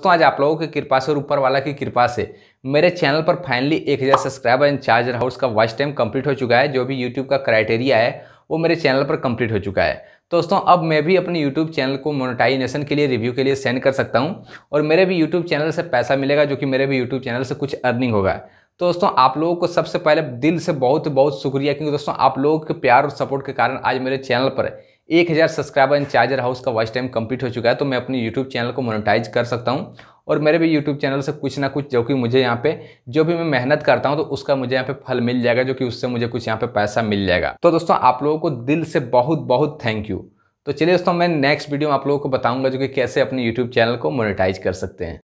दोस्तों आज आप लोगों की कृपा से और ऊपर वाला की कृपा से मेरे चैनल पर फाइनली एक हज़ार सब्सक्राइबर एंड चार्जर हाउस का वॉच टाइम कंप्लीट हो चुका है जो भी यूट्यूब का क्राइटेरिया है वो मेरे चैनल पर कंप्लीट हो चुका है तो दोस्तों अब मैं भी अपने यूट्यूब चैनल को मोनोटाइजेशन के लिए रिव्यू के लिए सेंड कर सकता हूँ और मेरे भी यूट्यूब चैनल से पैसा मिलेगा जो कि मेरे भी यूट्यूब चैनल से कुछ अर्निंग होगा तो दोस्तों आप लोगों को सबसे पहले दिल से बहुत बहुत शुक्रिया क्योंकि दोस्तों आप लोगों के प्यार और सपोर्ट के कारण आज मेरे चैनल पर एक हज़ार सब्सक्राइबर इन चार्जर हाउस का वॉच टाइम कंप्लीट हो चुका है तो मैं अपने यूट्यूब चैनल को मोनेटाइज कर सकता हूँ और मेरे भी यूट्यूब चैनल से कुछ ना कुछ जो कि मुझे यहाँ पे जो भी मैं मेहनत करता हूँ तो उसका मुझे यहाँ पे फल मिल जाएगा जो कि उससे मुझे कुछ यहाँ पे पैसा मिल जाएगा तो दोस्तों आप लोगों को दिल से बहुत बहुत थैंक यू तो चलिए दोस्तों मैं नेक्स्ट वीडियो में आप लोगों को बताऊंगा जो कि कैसे अपने यूट्यूब चैनल को मोनेटाइज कर सकते हैं